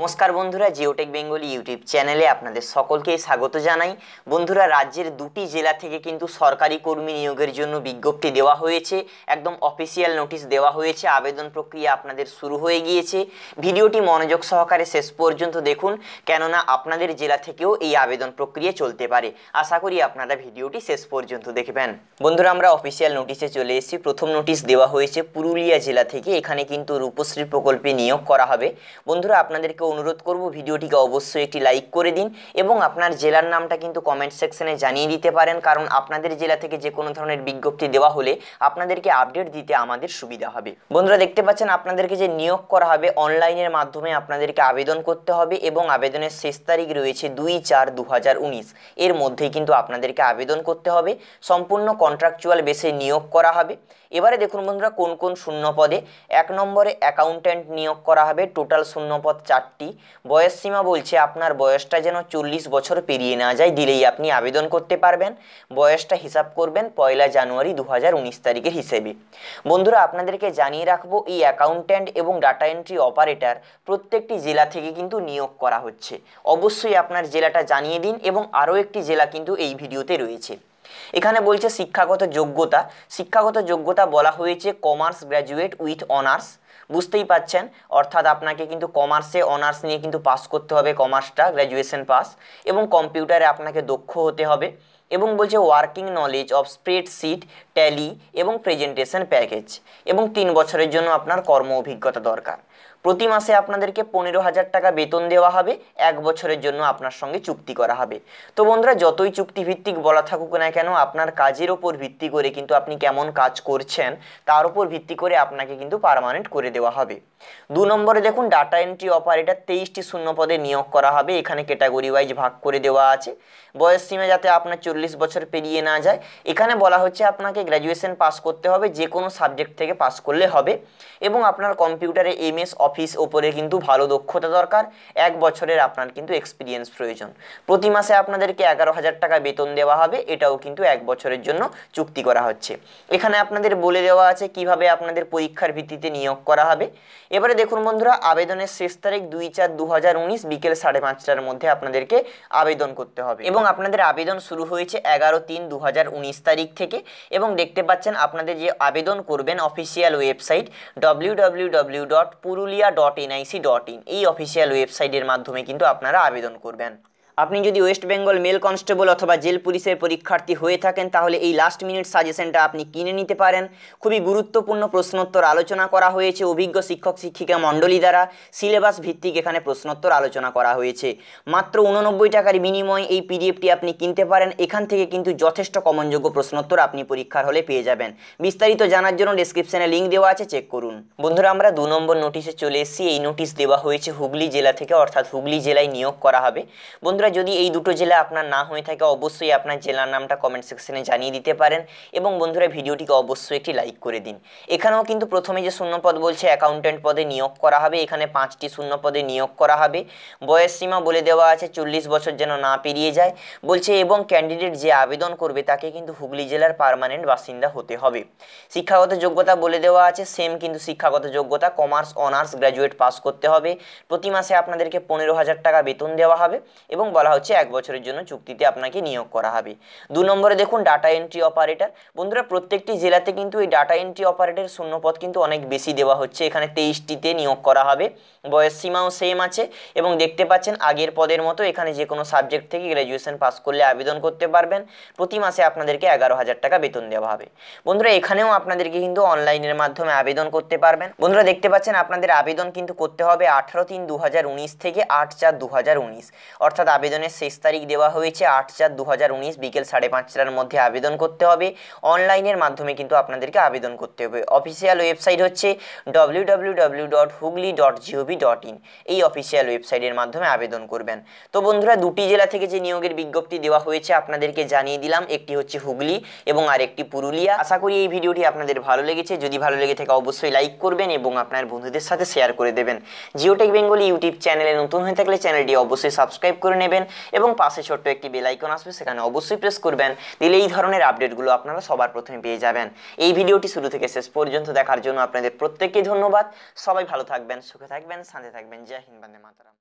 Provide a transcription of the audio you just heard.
নমস্কার বন্ধুরা Geotech Bengali YouTube চ্যানেলে আপনাদের সকলকে স্বাগত জানাই বন্ধুরা রাজ্যের দুটি জেলা থেকে কিন্তু সরকারি কর্মী নিয়োগের জন্য বিজ্ঞপ্তি দেওয়া হয়েছে একদম অফিসিয়াল নোটিশ দেওয়া হয়েছে আবেদন প্রক্রিয়া আপনাদের শুরু হয়ে গিয়েছে ভিডিওটি মনোযোগ সহকারে শেষ পর্যন্ত দেখুন কেননা আপনাদের জেলা থেকেও এই আবেদন প্রক্রিয়া চলতে পারে আশা করি আপনারা ভিডিওটি শেষ পর্যন্ত দেখবেন বন্ধুরা আমরা অফিসিয়াল নোটিশে চলে এসেছি প্রথম নোটিশ দেওয়া হয়েছে পুরুলিয়া জেলা থেকে এখানে কিন্তু রূপশ্রী প্রকল্পে নিয়োগ করা হবে বন্ধুরা আপনাদেরকে অনুরোধ করব ভিডিওটিকে অবশ্যই একটি লাইক করে দিন এবং আপনার জেলার নামটা কিন্তু কমেন্ট সেকশনে জানিয়ে দিতে পারেন কারণ আপনাদের জেলা থেকে যে কোনো ধরনের বিজ্ঞপ্তি দেওয়া হলে আপনাদেরকে আপডেট দিতে আমাদের সুবিধা হবে বন্ধুরা দেখতে পাচ্ছেন আপনাদেরকে যে নিয়োগ করা হবে অনলাইনের মাধ্যমে আপনাদেরকে আবেদন করতে হবে এবং আবেদনের শেষ তারিখ রয়েছে দুই চার দু এর মধ্যেই কিন্তু আপনাদেরকে আবেদন করতে হবে সম্পূর্ণ কন্ট্রাকচুয়াল বেসে নিয়োগ করা হবে এবারে দেখুন বন্ধুরা কোন কোন শূন্য পদে এক নম্বরে অ্যাকাউন্ট্যান্ট নিয়োগ করা হবে টোটাল শূন্য পদ চারটি বয়স সীমা বলছে আপনার বয়সটা যেন চল্লিশ বছর পেরিয়ে না যায় দিলেই আপনি আবেদন করতে পারবেন বয়সটা হিসাব করবেন পয়লা জানুয়ারি দু তারিখের হিসেবে বন্ধুরা আপনাদেরকে জানিয়ে রাখবো এই অ্যাকাউন্ট্যান্ট এবং ডাটা এন্ট্রি অপারেটর প্রত্যেকটি জেলা থেকে কিন্তু নিয়োগ করা হচ্ছে অবশ্যই আপনার জেলাটা জানিয়ে দিন এবং আরও একটি জেলা কিন্তু এই ভিডিওতে রয়েছে এখানে বলছে শিক্ষাগত যোগ্যতা শিক্ষাগত যোগ্যতা বলা হয়েছে কমার্স গ্র্যাজুয়েট উইথ অনার্স বুঝতেই পাচ্ছেন অর্থাৎ আপনাকে কিন্তু কমার্সে অনার্স নিয়ে কিন্তু পাস করতে হবে কমার্সটা গ্র্যাজুয়েশন পাস এবং কম্পিউটারে আপনাকে দক্ষ হতে হবে এবং বলছে working knowledge of spreadsheet tally এবং প্রেজেন্টেশন প্যাকেজ এবং তিন বছরের জন্য আপনার কর্ম অভিজ্ঞতা দরকার প্রতি মাসে আপনাদেরকে পনেরো হাজার টাকা বেতন দেওয়া হবে এক বছরের জন্য আপনার সঙ্গে চুক্তি করা হবে তো বন্ধুরা যতই চুক্তিভিত্তিক বলা থাকুক না কেন আপনার কাজের ওপর ভিত্তি করে কিন্তু আপনি কেমন কাজ করছেন তার উপর ভিত্তি করে আপনাকে কিন্তু পারমানেন্ট করে দেওয়া হবে দু নম্বরে দেখুন ডাটা এন্ট্রি অপারেটার তেইশটি শূন্য পদে নিয়োগ করা হবে এখানে ক্যাটাগরি ওয়াইজ ভাগ করে দেওয়া আছে বয়স সীমা যাতে আপনার চল্লিশ বছর পেরিয়ে না যায় এখানে বলা হচ্ছে আপনাকে গ্র্যাজুয়েশন পাস করতে হবে যে কোনো সাবজেক্ট থেকে পাস করলে হবে এবং আপনার কম্পিউটারে এম এস অফিস ওপরে কিন্তু ভালো দক্ষতা দরকার এক বছরের আপনার কিন্তু এক্সপিরিয়েন্স প্রয়োজন প্রতি মাসে আপনাদেরকে এগারো হাজার টাকা বেতন দেওয়া হবে এটাও কিন্তু এক বছরের জন্য চুক্তি করা হচ্ছে এখানে আপনাদের বলে দেওয়া আছে কিভাবে আপনাদের পরীক্ষার ভিত্তিতে নিয়োগ করা হবে এবারে দেখুন বন্ধুরা আবেদনের শেষ তারিখ দুই চার দু হাজার উনিশ বিকেল সাড়ে পাঁচটার মধ্যে আপনাদেরকে আবেদন করতে হবে এবং আপনাদের আবেদন শুরু হয়েছে এগারো তিন দু হাজার উনিশ তারিখ থেকে এবং দেখতে পাচ্ছেন আপনাদের যে আবেদন করবেন official website W W W dot Purulia India dot NIC dot in এই অফিসিয়াল ওয়েবসাইটের মাধ্যমে কিন্তু আপনারা আবেদন করবেন আপনি যদি ওয়েস্ট বেঙ্গল মেল কনস্টেবল অথবা জেল পুলিশের পরীক্ষার্থী হয়ে থাকেন তাহলে এই লাস্ট মিনিট সাজেশনটা আপনি কিনে নিতে পারেন খুবই গুরুত্বপূর্ণ প্রশ্নোত্তর আলোচনা করা হয়েছে অভিজ্ঞ শিক্ষক শিক্ষিকা মণ্ডলী দ্বারা সিলেবাস ভিত্তিক এখানে প্রশ্নোত্তর আলোচনা করা হয়েছে মাত্র উননব্বই টাকার বিনিময়ে এই পিডিএফটি আপনি কিনতে পারেন এখান থেকে কিন্তু যথেষ্ট কমনযোগ্য প্রশ্নোত্তর আপনি পরীক্ষার হলে পেয়ে যাবেন বিস্তারিত জানার জন্য ডিসক্রিপশানে লিঙ্ক দেওয়া আছে চেক করুন বন্ধুরা আমরা দু নম্বর নোটিশে চলে এসেছি এই নোটিশ দেওয়া হয়েছে হুগলি জেলা থেকে অর্থাৎ হুগলি জেলায় নিয়োগ করা হবে বন্ধুরা তাছাড়া যদি এই দুটো জেলা আপনার না হয়ে থাকে অবশ্যই আপনার জেলার নামটা কমেন্ট সেকশনে জানিয়ে দিতে পারেন এবং বন্ধুরা ভিডিওটিকে অবশ্যই একটি লাইক করে দিন এখানেও কিন্তু প্রথমে যে শূন্য পদ বলছে অ্যাকাউন্টেন্ট পদে নিয়োগ করা হবে এখানে পাঁচটি শূন্য পদে নিয়োগ করা হবে বয়স সীমা বলে দেওয়া আছে চল্লিশ বছর যেন না পেরিয়ে যায় বলছে এবং ক্যান্ডিডেট যে আবেদন করবে তাকে কিন্তু হুগলি জেলার পারমানেন্ট বাসিন্দা হতে হবে শিক্ষাগত যোগ্যতা বলে দেওয়া আছে সেম কিন্তু শিক্ষাগত যোগ্যতা কমার্স অনার্স গ্র্যাজুয়েট পাস করতে হবে প্রতি মাসে আপনাদেরকে পনেরো হাজার টাকা বেতন দেওয়া হবে এবং বলা হচ্ছে এক বছরের জন্য চুক্তিতে আপনাকে নিয়োগ করা হবে দু নম্বরে দেখুন ডাটা এন্ট্রি অপারেটর বন্ধুরা প্রত্যেকটি জেলাতে কিন্তু এই ডাটা এন্ট্রি অপারেটর শূন্যপদ কিন্তু অনেক বেশি দেওয়া হচ্ছে এখানে তেইশটিতে নিয়োগ করা হবে বয়স সীমাও সেম আছে এবং দেখতে পাচ্ছেন আগের পদের মতো এখানে যে কোনো সাবজেক্ট থেকে গ্র্যাজুয়েশন পাস করলে আবেদন করতে পারবেন প্রতি মাসে আপনাদেরকে এগারো হাজার টাকা বেতন দেওয়া হবে বন্ধুরা এখানেও আপনাদেরকে কিন্তু অনলাইনের মাধ্যমে আবেদন করতে পারবেন বন্ধুরা দেখতে পাচ্ছেন আপনাদের আবেদন কিন্তু করতে হবে আঠারো তিন দু থেকে আট চার দু অর্থাৎ আবেদনের শেষ তারিখ দেওয়া হয়েছে আট চার দু বিকেল সাড়ে পাঁচটার মধ্যে আবেদন করতে হবে অনলাইনের মাধ্যমে কিন্তু আপনাদেরকে আবেদন করতে হবে অফিসিয়াল ওয়েবসাইট হচ্ছে ডব্লিউ এই অফিসিয়াল ওয়েবসাইটের মাধ্যমে আবেদন করবেন তো বন্ধুরা দুটি জেলা থেকে যে নিয়োগের বিজ্ঞপ্তি দেওয়া হয়েছে আপনাদেরকে জানিয়ে দিলাম একটি হচ্ছে হুগলি এবং আরেকটি পুরুলিয়া আশা করি এই ভিডিওটি আপনাদের ভালো লেগেছে যদি ভালো লেগে থাকে অবশ্যই লাইক করবেন এবং আপনার বন্ধুদের সাথে শেয়ার করে দেবেন জিওটেক বেঙ্গলি ইউটিউব চ্যানেলে নতুন হয়ে থাকলে চ্যানেলটি অবশ্যই সাবস্ক্রাইব করে নেবেন নেবেন এবং পাশে ছোট্ট একটি বেল আইকন আসবে সেখানে অবশ্যই প্রেস করবেন দিলে এই ধরনের আপডেটগুলো আপনারা সবার প্রথমে পেয়ে যাবেন এই ভিডিওটি শুরু থেকে শেষ পর্যন্ত দেখার জন্য আপনাদের প্রত্যেককে ধন্যবাদ সবাই ভালো থাকবেন সুখে থাকবেন শান্তি থাকবেন জয় হিন্দ বন্দে মাতারাম